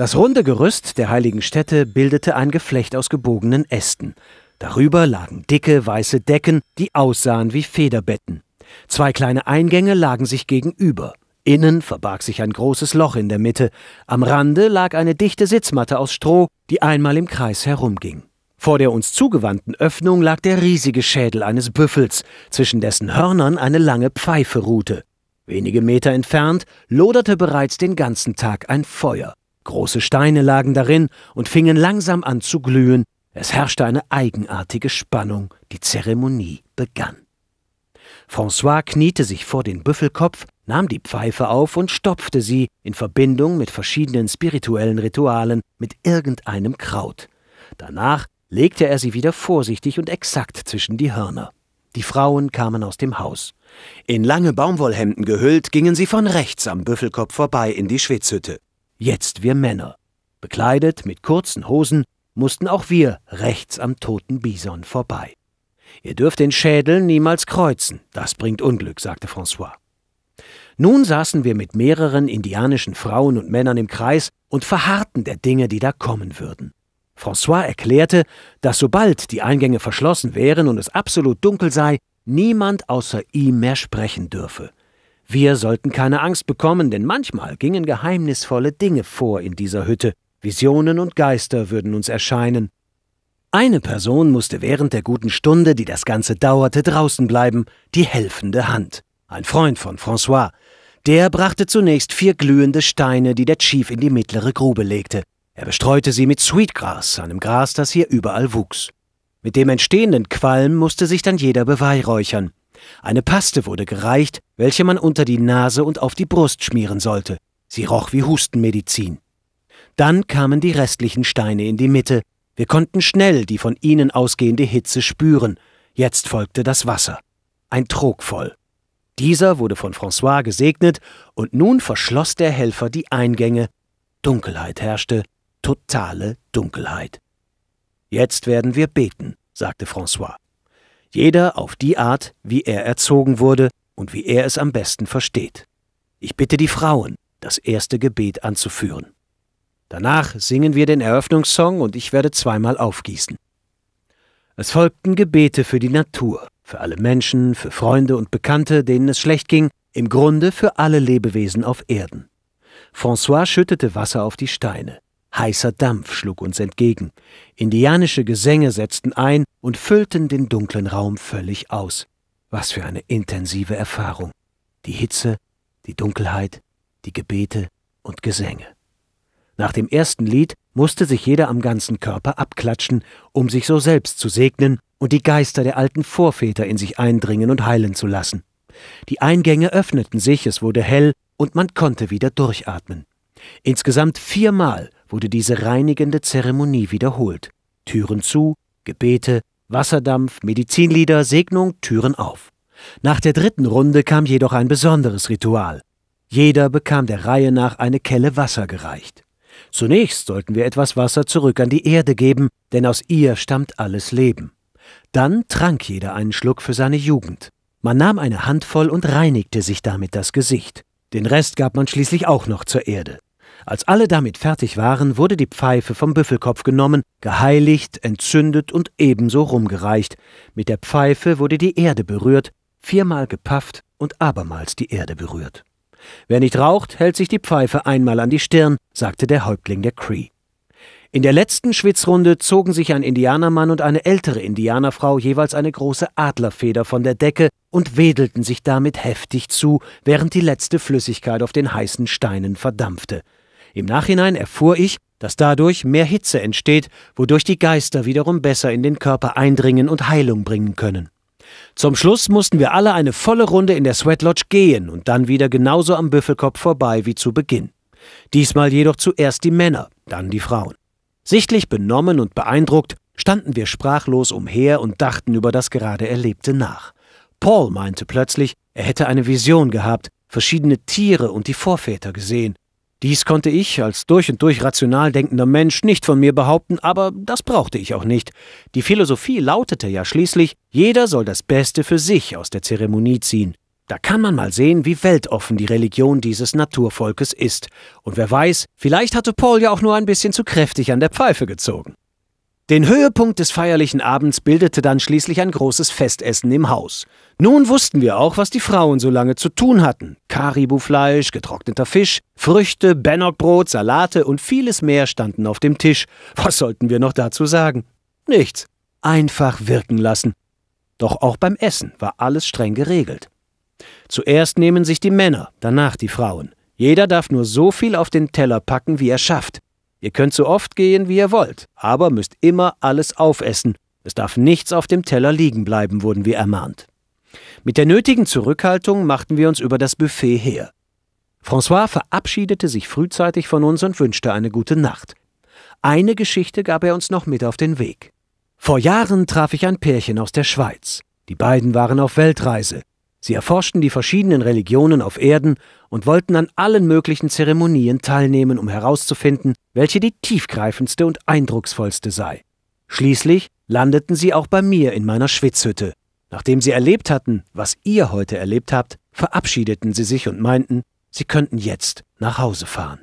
Das runde Gerüst der heiligen Stätte bildete ein Geflecht aus gebogenen Ästen. Darüber lagen dicke weiße Decken, die aussahen wie Federbetten. Zwei kleine Eingänge lagen sich gegenüber. Innen verbarg sich ein großes Loch in der Mitte. Am Rande lag eine dichte Sitzmatte aus Stroh, die einmal im Kreis herumging. Vor der uns zugewandten Öffnung lag der riesige Schädel eines Büffels, zwischen dessen Hörnern eine lange Pfeife ruhte. Wenige Meter entfernt loderte bereits den ganzen Tag ein Feuer. Große Steine lagen darin und fingen langsam an zu glühen, es herrschte eine eigenartige Spannung, die Zeremonie begann. François kniete sich vor den Büffelkopf, nahm die Pfeife auf und stopfte sie in Verbindung mit verschiedenen spirituellen Ritualen mit irgendeinem Kraut. Danach legte er sie wieder vorsichtig und exakt zwischen die Hörner. Die Frauen kamen aus dem Haus. In lange Baumwollhemden gehüllt gingen sie von rechts am Büffelkopf vorbei in die Schwitzhütte. Jetzt wir Männer. Bekleidet mit kurzen Hosen mussten auch wir rechts am toten Bison vorbei. Ihr dürft den Schädel niemals kreuzen, das bringt Unglück, sagte François. Nun saßen wir mit mehreren indianischen Frauen und Männern im Kreis und verharrten der Dinge, die da kommen würden. François erklärte, dass sobald die Eingänge verschlossen wären und es absolut dunkel sei, niemand außer ihm mehr sprechen dürfe. Wir sollten keine Angst bekommen, denn manchmal gingen geheimnisvolle Dinge vor in dieser Hütte. Visionen und Geister würden uns erscheinen. Eine Person musste während der guten Stunde, die das Ganze dauerte, draußen bleiben, die helfende Hand. Ein Freund von François. Der brachte zunächst vier glühende Steine, die der Chief in die mittlere Grube legte. Er bestreute sie mit Sweetgrass, einem Gras, das hier überall wuchs. Mit dem entstehenden Qualm musste sich dann jeder beweihräuchern. Eine Paste wurde gereicht, welche man unter die Nase und auf die Brust schmieren sollte. Sie roch wie Hustenmedizin. Dann kamen die restlichen Steine in die Mitte. Wir konnten schnell die von ihnen ausgehende Hitze spüren. Jetzt folgte das Wasser. Ein Trog voll. Dieser wurde von François gesegnet, und nun verschloss der Helfer die Eingänge. Dunkelheit herrschte, totale Dunkelheit. Jetzt werden wir beten, sagte François jeder auf die Art, wie er erzogen wurde und wie er es am besten versteht. Ich bitte die Frauen, das erste Gebet anzuführen. Danach singen wir den Eröffnungssong und ich werde zweimal aufgießen. Es folgten Gebete für die Natur, für alle Menschen, für Freunde und Bekannte, denen es schlecht ging, im Grunde für alle Lebewesen auf Erden. François schüttete Wasser auf die Steine. Heißer Dampf schlug uns entgegen. Indianische Gesänge setzten ein und füllten den dunklen Raum völlig aus. Was für eine intensive Erfahrung. Die Hitze, die Dunkelheit, die Gebete und Gesänge. Nach dem ersten Lied musste sich jeder am ganzen Körper abklatschen, um sich so selbst zu segnen und die Geister der alten Vorväter in sich eindringen und heilen zu lassen. Die Eingänge öffneten sich, es wurde hell und man konnte wieder durchatmen. Insgesamt viermal wurde diese reinigende Zeremonie wiederholt. Türen zu, Gebete, Wasserdampf, Medizinlieder, Segnung, Türen auf. Nach der dritten Runde kam jedoch ein besonderes Ritual. Jeder bekam der Reihe nach eine Kelle Wasser gereicht. Zunächst sollten wir etwas Wasser zurück an die Erde geben, denn aus ihr stammt alles Leben. Dann trank jeder einen Schluck für seine Jugend. Man nahm eine Handvoll und reinigte sich damit das Gesicht. Den Rest gab man schließlich auch noch zur Erde. Als alle damit fertig waren, wurde die Pfeife vom Büffelkopf genommen, geheiligt, entzündet und ebenso rumgereicht. Mit der Pfeife wurde die Erde berührt, viermal gepafft und abermals die Erde berührt. Wer nicht raucht, hält sich die Pfeife einmal an die Stirn, sagte der Häuptling der Cree. In der letzten Schwitzrunde zogen sich ein Indianermann und eine ältere Indianerfrau jeweils eine große Adlerfeder von der Decke und wedelten sich damit heftig zu, während die letzte Flüssigkeit auf den heißen Steinen verdampfte. Im Nachhinein erfuhr ich, dass dadurch mehr Hitze entsteht, wodurch die Geister wiederum besser in den Körper eindringen und Heilung bringen können. Zum Schluss mussten wir alle eine volle Runde in der Sweat Lodge gehen und dann wieder genauso am Büffelkopf vorbei wie zu Beginn. Diesmal jedoch zuerst die Männer, dann die Frauen. Sichtlich benommen und beeindruckt standen wir sprachlos umher und dachten über das gerade Erlebte nach. Paul meinte plötzlich, er hätte eine Vision gehabt, verschiedene Tiere und die Vorväter gesehen, dies konnte ich als durch und durch rational denkender Mensch nicht von mir behaupten, aber das brauchte ich auch nicht. Die Philosophie lautete ja schließlich, jeder soll das Beste für sich aus der Zeremonie ziehen. Da kann man mal sehen, wie weltoffen die Religion dieses Naturvolkes ist. Und wer weiß, vielleicht hatte Paul ja auch nur ein bisschen zu kräftig an der Pfeife gezogen. Den Höhepunkt des feierlichen Abends bildete dann schließlich ein großes Festessen im Haus. Nun wussten wir auch, was die Frauen so lange zu tun hatten. Karibufleisch, getrockneter Fisch, Früchte, Bannockbrot, Salate und vieles mehr standen auf dem Tisch. Was sollten wir noch dazu sagen? Nichts. Einfach wirken lassen. Doch auch beim Essen war alles streng geregelt. Zuerst nehmen sich die Männer, danach die Frauen. Jeder darf nur so viel auf den Teller packen, wie er schafft. Ihr könnt so oft gehen, wie ihr wollt, aber müsst immer alles aufessen. Es darf nichts auf dem Teller liegen bleiben, wurden wir ermahnt. Mit der nötigen Zurückhaltung machten wir uns über das Buffet her. François verabschiedete sich frühzeitig von uns und wünschte eine gute Nacht. Eine Geschichte gab er uns noch mit auf den Weg. Vor Jahren traf ich ein Pärchen aus der Schweiz. Die beiden waren auf Weltreise. Sie erforschten die verschiedenen Religionen auf Erden und wollten an allen möglichen Zeremonien teilnehmen, um herauszufinden, welche die tiefgreifendste und eindrucksvollste sei. Schließlich landeten sie auch bei mir in meiner Schwitzhütte. Nachdem sie erlebt hatten, was ihr heute erlebt habt, verabschiedeten sie sich und meinten, sie könnten jetzt nach Hause fahren.